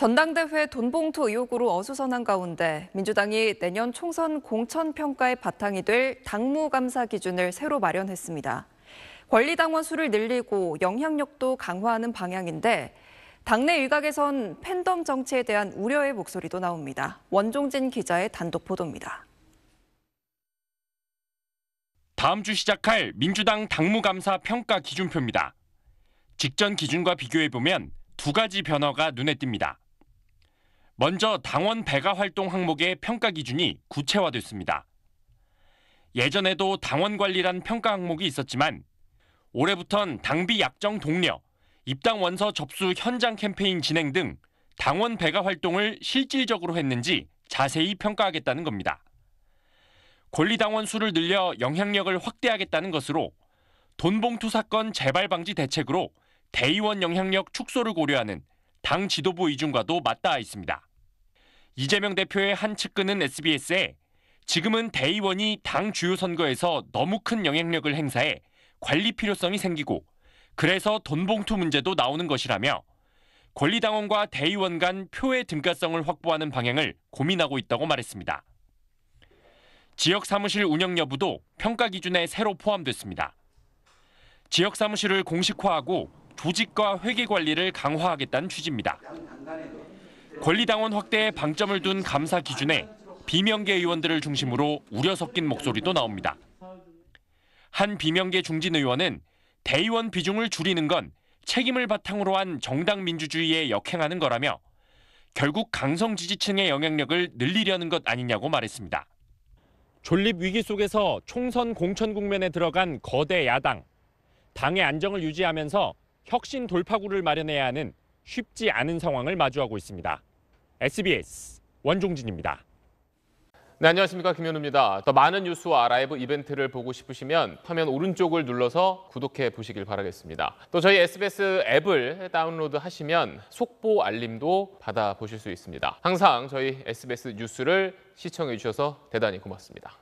전당대회 돈봉투 의혹으로 어수선한 가운데 민주당이 내년 총선 공천 평가의 바탕이 될 당무 감사 기준을 새로 마련했습니다. 권리당원 수를 늘리고 영향력도 강화하는 방향인데 당내 일각에선 팬덤 정치에 대한 우려의 목소리도 나옵니다. 원종진 기자의 단독 보도입니다. 다음 주 시작할 민주당 당무감사 평가 기준표입니다. 직전 기준과 비교해 보면 두 가지 변화가 눈에 띕니다. 먼저 당원 배가 활동 항목의 평가 기준이 구체화됐습니다. 예전에도 당원 관리란 평가 항목이 있었지만 올해부턴 당비 약정 동력, 입당 원서 접수 현장 캠페인 진행 등 당원 배가 활동을 실질적으로 했는지 자세히 평가하겠다는 겁니다. 권리당원 수를 늘려 영향력을 확대하겠다는 것으로 돈봉투 사건 재발 방지 대책으로 대의원 영향력 축소를 고려하는 당 지도부 이중과도 맞닿아 있습니다. 이재명 대표의 한 측근은 SBS에 지금은 대의원이 당 주요 선거에서 너무 큰 영향력을 행사해 관리 필요성이 생기고 그래서 돈봉투 문제도 나오는 것이라며 권리당원과 대의원 간 표의 등가성을 확보하는 방향을 고민하고 있다고 말했습니다. 지역 사무실 운영 여부도 평가 기준에 새로 포함됐습니다. 지역 사무실을 공식화하고 조직과 회계 관리를 강화하겠다는 취지입니다. 권리당원 확대에 방점을 둔 감사 기준에 비명계 의원들을 중심으로 우려 섞인 목소리도 나옵니다. 한 비명계 중진 의원은 대의원 비중을 줄이는 건 책임을 바탕으로 한 정당 민주주의에 역행하는 거라며 결국 강성 지지층의 영향력을 늘리려는 것 아니냐고 말했습니다. 존립 위기 속에서 총선 공천 국면에 들어간 거대 야당. 당의 안정을 유지하면서 혁신 돌파구를 마련해야 하는 쉽지 않은 상황을 마주하고 있습니다. SBS 원종진입니다. 네, 안녕하십니까. 김현우입니다. 더 많은 뉴스와 라이브 이벤트를 보고 싶으시면 화면 오른쪽을 눌러서 구독해 보시길 바라겠습니다. 또 저희 SBS 앱을 다운로드 하시면 속보 알림도 받아보실 수 있습니다. 항상 저희 SBS 뉴스를 시청해 주셔서 대단히 고맙습니다.